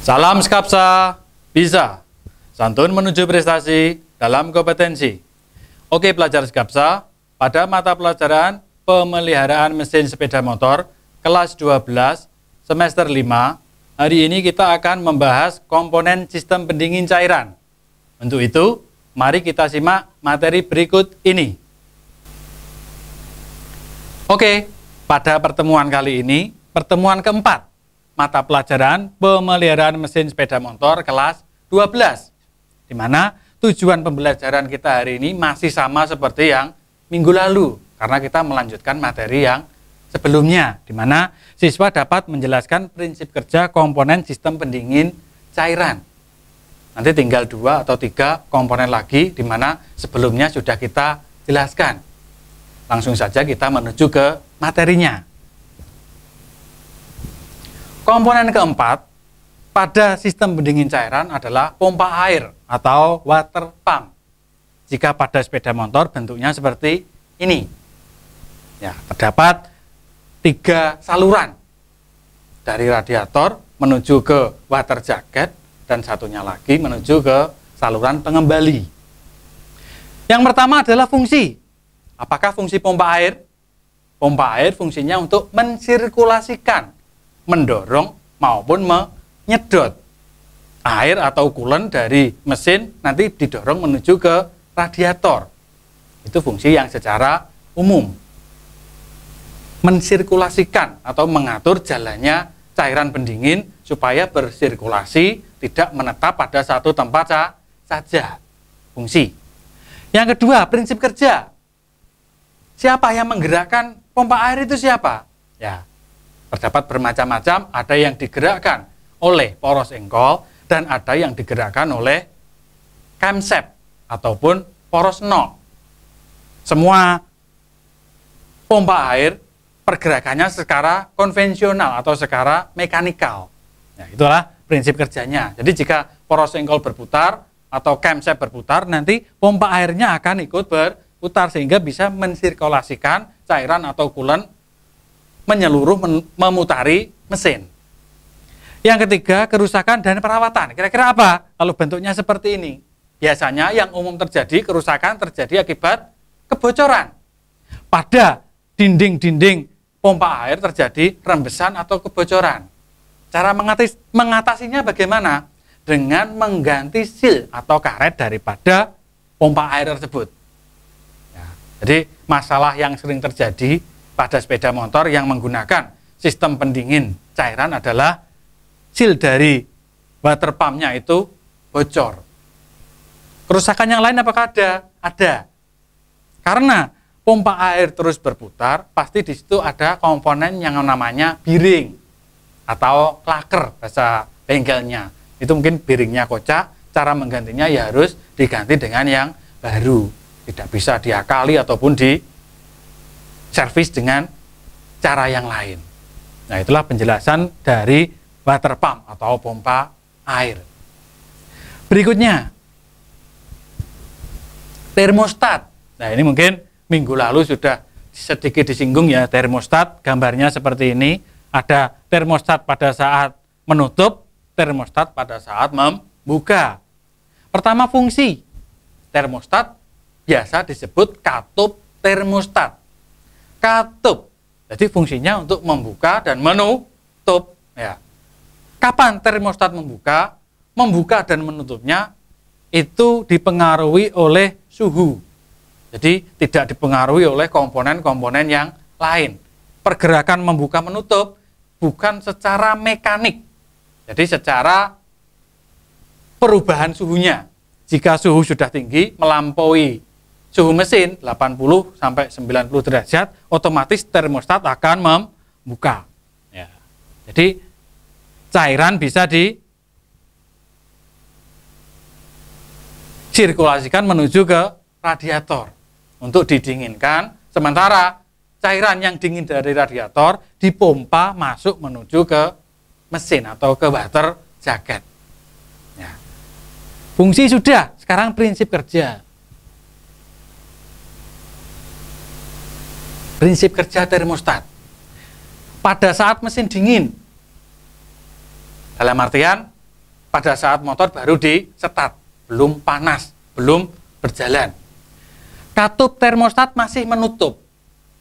Salam skapsa, bisa. Santun menuju prestasi dalam kompetensi. Oke pelajar skapsa, pada mata pelajaran pemeliharaan mesin sepeda motor kelas 12 semester 5, hari ini kita akan membahas komponen sistem pendingin cairan. Untuk itu, mari kita simak materi berikut ini. Oke, pada pertemuan kali ini, pertemuan keempat mata pelajaran pemeliharaan mesin sepeda motor kelas 12. Di mana tujuan pembelajaran kita hari ini masih sama seperti yang minggu lalu karena kita melanjutkan materi yang sebelumnya di mana siswa dapat menjelaskan prinsip kerja komponen sistem pendingin cairan. Nanti tinggal dua atau tiga komponen lagi di mana sebelumnya sudah kita jelaskan. Langsung saja kita menuju ke materinya. Komponen keempat pada sistem pendingin cairan adalah pompa air atau water pump. Jika pada sepeda motor bentuknya seperti ini. Ya, terdapat tiga saluran dari radiator menuju ke water jacket dan satunya lagi menuju ke saluran pengembali. Yang pertama adalah fungsi. Apakah fungsi pompa air? Pompa air fungsinya untuk mensirkulasikan mendorong maupun menyedot air atau coolant dari mesin nanti didorong menuju ke radiator. Itu fungsi yang secara umum mensirkulasikan atau mengatur jalannya cairan pendingin supaya bersirkulasi tidak menetap pada satu tempat sa saja. Fungsi. Yang kedua, prinsip kerja. Siapa yang menggerakkan pompa air itu siapa? Ya, Terdapat bermacam-macam, ada yang digerakkan oleh poros engkol dan ada yang digerakkan oleh kemsep ataupun poros nol. Semua pompa air pergerakannya secara konvensional atau secara mekanikal. Ya, itulah prinsip kerjanya. Jadi jika poros engkol berputar atau kemsep berputar, nanti pompa airnya akan ikut berputar sehingga bisa mensirkulasikan cairan atau kulen menyeluruh memutari mesin. Yang ketiga, kerusakan dan perawatan. Kira-kira apa kalau bentuknya seperti ini? Biasanya yang umum terjadi, kerusakan terjadi akibat kebocoran. Pada dinding-dinding pompa air terjadi rembesan atau kebocoran. Cara mengatis, mengatasinya bagaimana? Dengan mengganti sil atau karet daripada pompa air tersebut. Ya, jadi masalah yang sering terjadi pada sepeda motor yang menggunakan sistem pendingin cairan adalah seal dari water pumpnya itu bocor. Kerusakan yang lain apakah ada? Ada. Karena pompa air terus berputar, pasti di situ ada komponen yang namanya biring atau klaker bahasa bengkelnya. Itu mungkin biringnya kocak, cara menggantinya ya harus diganti dengan yang baru. Tidak bisa diakali ataupun di servis dengan cara yang lain. Nah, itulah penjelasan dari water pump atau pompa air. Berikutnya, termostat. Nah, ini mungkin minggu lalu sudah sedikit disinggung ya termostat. Gambarnya seperti ini, ada termostat pada saat menutup, termostat pada saat membuka. Pertama fungsi, termostat biasa disebut katup termostat katup. Jadi fungsinya untuk membuka dan menutup. Ya. Kapan termostat membuka? Membuka dan menutupnya itu dipengaruhi oleh suhu. Jadi tidak dipengaruhi oleh komponen-komponen yang lain. Pergerakan membuka menutup bukan secara mekanik. Jadi secara perubahan suhunya. Jika suhu sudah tinggi melampaui suhu mesin 80 sampai 90 derajat, otomatis termostat akan membuka. Ya. Jadi cairan bisa di sirkulasikan menuju ke radiator untuk didinginkan. Sementara cairan yang dingin dari radiator dipompa masuk menuju ke mesin atau ke water jacket. Ya. Fungsi sudah, sekarang prinsip kerja. prinsip kerja termostat. Pada saat mesin dingin, dalam artian pada saat motor baru di setat, belum panas, belum berjalan. Katup termostat masih menutup.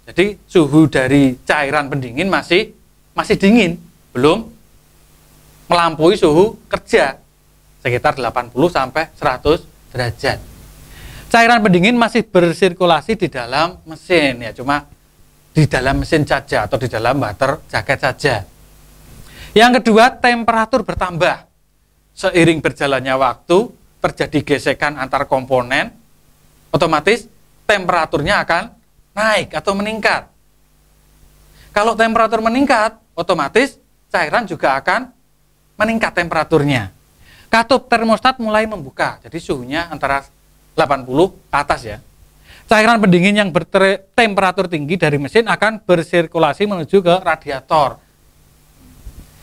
Jadi suhu dari cairan pendingin masih masih dingin, belum melampaui suhu kerja sekitar 80 sampai 100 derajat. Cairan pendingin masih bersirkulasi di dalam mesin ya, cuma di dalam mesin saja atau di dalam water jaket saja. Yang kedua, temperatur bertambah. Seiring berjalannya waktu, terjadi gesekan antar komponen, otomatis temperaturnya akan naik atau meningkat. Kalau temperatur meningkat, otomatis cairan juga akan meningkat temperaturnya. Katup termostat mulai membuka, jadi suhunya antara 80 ke atas ya. Cairan pendingin yang bertemperatur tinggi dari mesin akan bersirkulasi menuju ke radiator.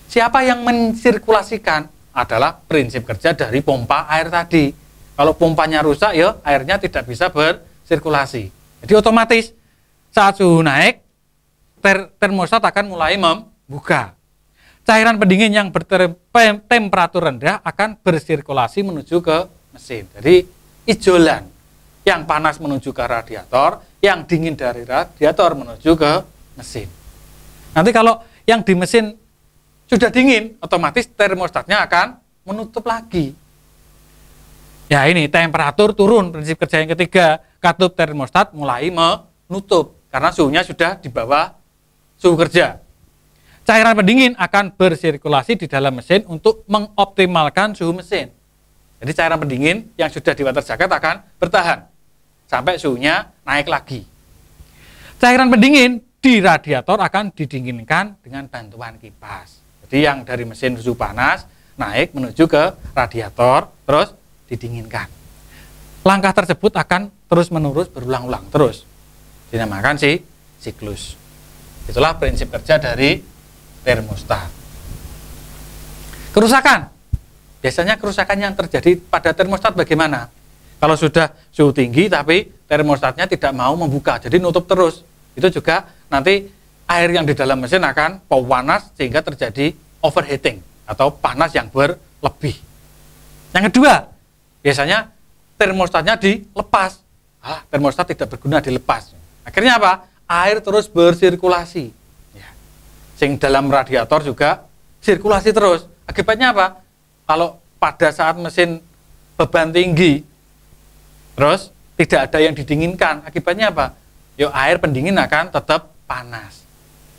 Siapa yang mensirkulasikan adalah prinsip kerja dari pompa air tadi. Kalau pompanya rusak ya airnya tidak bisa bersirkulasi. Jadi otomatis saat suhu naik ter termostat akan mulai membuka. Cairan pendingin yang bertemperatur rendah akan bersirkulasi menuju ke mesin. Jadi ijolan yang panas menuju ke radiator, yang dingin dari radiator menuju ke mesin. Nanti kalau yang di mesin sudah dingin, otomatis termostatnya akan menutup lagi. Ya ini temperatur turun, prinsip kerja yang ketiga, katup termostat mulai menutup karena suhunya sudah di bawah suhu kerja. Cairan pendingin akan bersirkulasi di dalam mesin untuk mengoptimalkan suhu mesin. Jadi cairan pendingin yang sudah di water jacket akan bertahan sampai suhunya naik lagi. Cairan pendingin di radiator akan didinginkan dengan bantuan kipas. Jadi yang dari mesin suhu panas naik menuju ke radiator terus didinginkan. Langkah tersebut akan terus-menerus berulang-ulang terus. Dinamakan si siklus. Itulah prinsip kerja dari termostat. Kerusakan. Biasanya kerusakan yang terjadi pada termostat bagaimana? Kalau sudah suhu tinggi tapi termostatnya tidak mau membuka, jadi nutup terus. Itu juga nanti air yang di dalam mesin akan panas sehingga terjadi overheating atau panas yang berlebih. Yang kedua, biasanya termostatnya dilepas. Ah, termostat tidak berguna dilepas. Akhirnya apa? Air terus bersirkulasi. Ya. Sing dalam radiator juga sirkulasi terus. Akibatnya apa? Kalau pada saat mesin beban tinggi Terus tidak ada yang didinginkan. Akibatnya apa? Yo air pendingin akan tetap panas.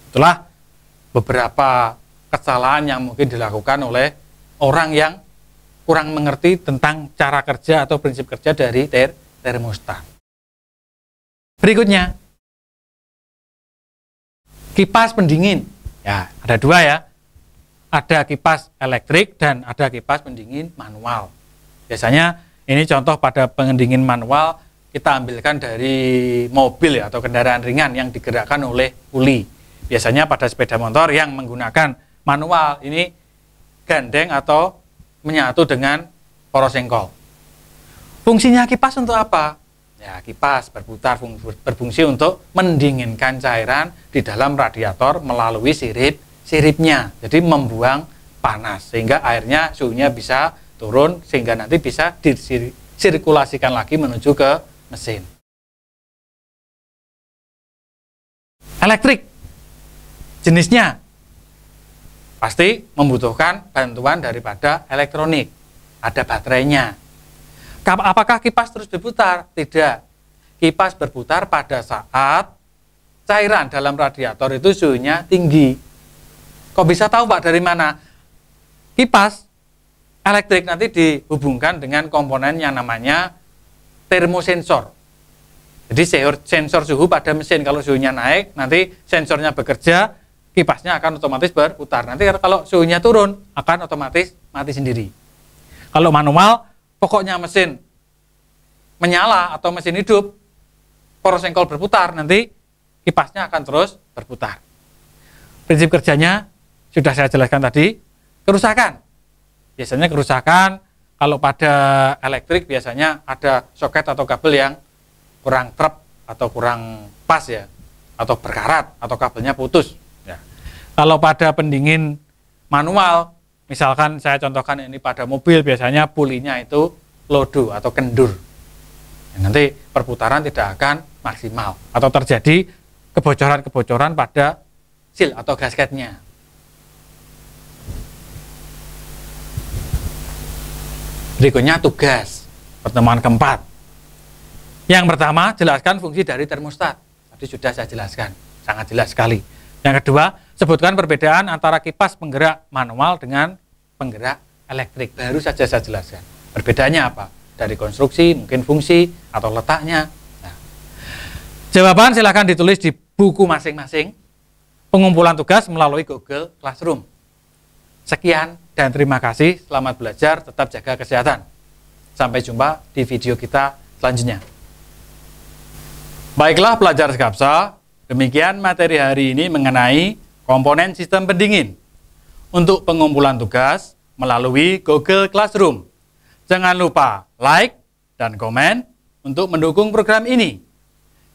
Itulah beberapa kesalahan yang mungkin dilakukan oleh orang yang kurang mengerti tentang cara kerja atau prinsip kerja dari ter termostat. Berikutnya, kipas pendingin. Ya, ada dua ya. Ada kipas elektrik dan ada kipas pendingin manual. Biasanya ini contoh pada pendingin manual kita ambilkan dari mobil ya, atau kendaraan ringan yang digerakkan oleh uli. Biasanya pada sepeda motor yang menggunakan manual ini gandeng atau menyatu dengan poros engkol. Fungsinya kipas untuk apa? Ya, kipas berputar berfungsi untuk mendinginkan cairan di dalam radiator melalui sirip siripnya. Jadi membuang panas sehingga airnya suhunya bisa turun sehingga nanti bisa disirkulasikan lagi menuju ke mesin. Elektrik jenisnya pasti membutuhkan bantuan daripada elektronik. Ada baterainya. Apakah kipas terus berputar? Tidak. Kipas berputar pada saat cairan dalam radiator itu suhunya tinggi. Kok bisa tahu Pak dari mana? Kipas elektrik nanti dihubungkan dengan komponen yang namanya termosensor. Jadi sensor suhu pada mesin kalau suhunya naik, nanti sensornya bekerja, kipasnya akan otomatis berputar. Nanti kalau suhunya turun, akan otomatis mati sendiri. Kalau manual, pokoknya mesin menyala atau mesin hidup, poros engkol berputar, nanti kipasnya akan terus berputar. Prinsip kerjanya sudah saya jelaskan tadi, kerusakan Biasanya kerusakan kalau pada elektrik biasanya ada soket atau kabel yang kurang trep atau kurang pas ya atau berkarat atau kabelnya putus ya. kalau pada pendingin manual misalkan saya contohkan ini pada mobil biasanya pulinya itu lodo atau kendur ya, nanti perputaran tidak akan maksimal atau terjadi kebocoran-kebocoran pada seal atau gasketnya Berikutnya tugas pertemuan keempat. Yang pertama, jelaskan fungsi dari termostat. Tadi sudah saya jelaskan, sangat jelas sekali. Yang kedua, sebutkan perbedaan antara kipas penggerak manual dengan penggerak elektrik. Baru saja saya jelaskan. Perbedaannya apa? Dari konstruksi, mungkin fungsi, atau letaknya. Nah. Jawaban silahkan ditulis di buku masing-masing. Pengumpulan tugas melalui Google Classroom. Sekian dan terima kasih. Selamat belajar, tetap jaga kesehatan. Sampai jumpa di video kita selanjutnya. Baiklah pelajar Skapsa, demikian materi hari ini mengenai komponen sistem pendingin. Untuk pengumpulan tugas melalui Google Classroom. Jangan lupa like dan komen untuk mendukung program ini.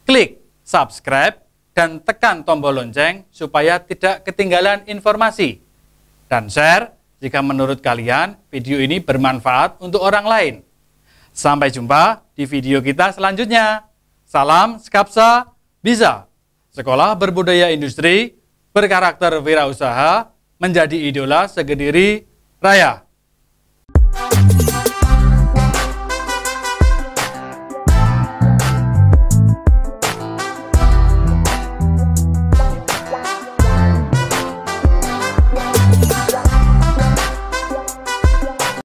Klik subscribe dan tekan tombol lonceng supaya tidak ketinggalan informasi dan share jika menurut kalian video ini bermanfaat untuk orang lain. Sampai jumpa di video kita selanjutnya. Salam Skapsa Bisa. Sekolah Berbudaya Industri berkarakter wirausaha menjadi idola segediri raya.